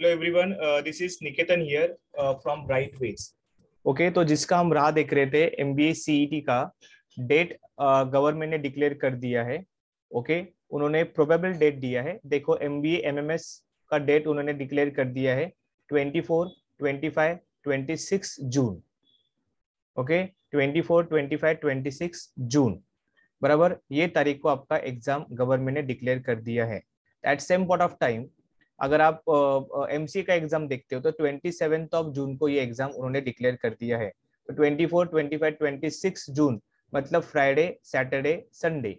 Hello everyone this is Niketan here from Brightways okay तो जिसका हम राह देख रहे थे एम बी सीईटी का डेट गवर्नमेंट uh, ने डिक्लेयर कर दिया है ओके okay? उन्होंने प्रोबेबल डेट दिया है देखो एम बी एस का डेट उन्होंने डिक्लेयर कर दिया है 24, 25, 26 जून ओके ट्वेंटी 24, 25, 26 जून बराबर ये तारीख को आपका एग्जाम गवर्नमेंट ने डिक्लेयर कर दिया है at same point of time अगर आप एम uh, uh, का एग्जाम देखते हो तो ट्वेंटी सेवेंथ ऑफ जून को ये एग्जाम उन्होंने डिक्लेयर कर दिया है तो twenty four twenty five twenty six June मतलब फ्राइडे सैटरडे संडे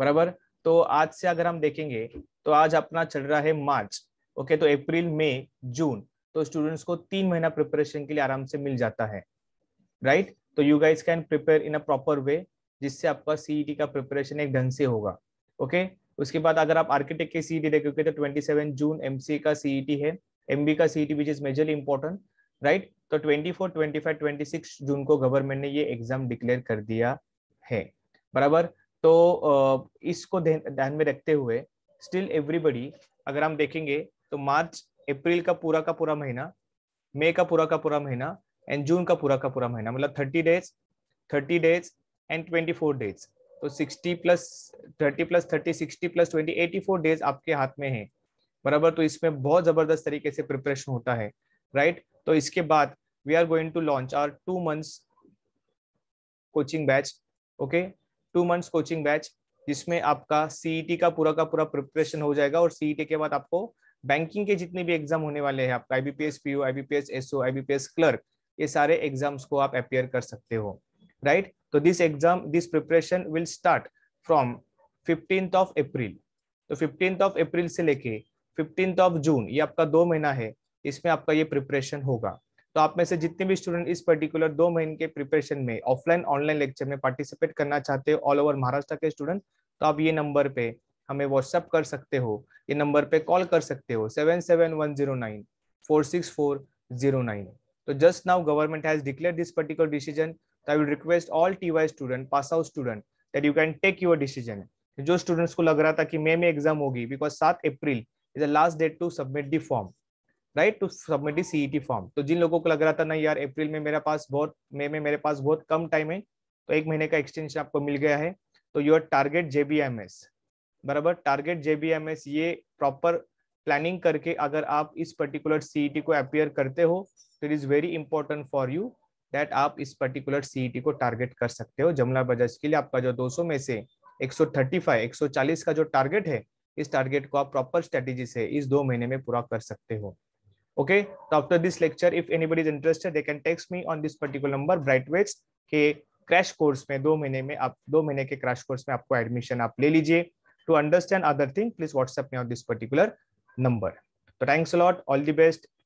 बराबर तो आज से अगर हम देखेंगे तो आज अपना चल रहा है मार्च ओके तो अप्रैल मई जून तो स्टूडेंट्स को तीन महीना प्रिपरेशन के लिए आराम से मिल जाता है राइट तो you guys can prepare in a proper way जिससे आपका सीई e का प्रिपरेशन एक ढंग से होगा ओके okay? उसके बाद अगर आप आर्किटेक्ट के सीईटी देखोगे तो 27 जून एमसीए का सीईटी e है एमबी का CET which is majorly important right तो 24, 25, 26 जून को गवर्नमेंट ने ये एग्जाम डिक्लेयर कर दिया है बराबर तो इसको ध्यान में रखते हुए स्टिल एवरीबडी अगर हम देखेंगे तो मार्च अप्रैल का पूरा का पूरा महीना मई का पूरा का पूरा महीना एंड जून का पूरा का पूरा महीना मतलब thirty days thirty days and twenty four days तो 60 प्लस 30 प्लस 30 60 प्लस 20 84 डेज आपके हाथ में है बराबर तो इसमें बहुत ज़बरदस्त तरीके से प्रिपरेशन होता है राइट तो इसके बाद we are going to launch our two months coaching batch okay two months coaching batch जिसमें आपका सीईटी e का पूरा का पूरा प्रिपरेशन हो जाएगा और सीईटी e के बाद आपको बैंकिंग के जितने भी एग्जाम होने वाले हैं आपका IBPS PO IBPS SO IBPS clerk ये सारे एग्जाम्स को आप अपेयर कर सकते हो राइट right? तो this exam this preparation will start from fifteen of April तो फिफ्टीन ऑफ अप्रैल से लेके फिफ्टीन ऑफ जून ये आपका दो महीना है इसमें आपका ये प्रिपरेशन होगा तो आप में से जितने भी स्टूडेंट इस पर्टिकुलर दो महीने के प्रिपरेशन में ऑफलाइन ऑनलाइन लेक्चर में पार्टिसिपेट करना चाहते हो ऑल ओवर महाराष्ट्र के स्टूडेंट तो आप ये नंबर पे हमें व्हाट्सअप कर सकते हो ये नंबर पे कॉल कर सकते हो seven seven one zero nine four six four zero nine तो just now government has declare this particular decision तो I will request all T Y student pass out student that you can take your decision जो students को लग रहा था कि मे में exam होगी बिकॉज सात अप्रैल is the last date to submit the form right to submit the CET form तो जिन लोगों को लग रहा था ना यार अप्रैल में मेरे पास बहुत मे में मेरे पास बहुत कम टाइम है तो एक महीने का एक्सटेंशन आपको मिल गया है तो योर टारगेट जेबीएमएस बराबर टारगेट जेबीएमएस ये प्रॉपर प्लानिंग करके अगर आप इस पर्टिकुलर सीईटी e को अपियर करते हो तो it is very important for you that आप इस पर्टिकुलर सीईटी e को टारगेट कर सकते हो जमला बजाज के लिए आपका जो 200 में से 135 140 का जो टारगेट है इस टारगेट को आप प्रॉपर स्ट्रेटेजी से इस दो महीने में पूरा कर सकते हो ओके तो after this lecture if anybody is interested they can text me on this particular number brightways के क्रैश कोर्स में दो महीने में आप दो महीने के क्रैश कोर्स में आपको एडमिशन आप ले लीजिए to understand other thing please WhatsApp में ऑन दिस पर्टिकुलर नंबर तो thanks lot all the best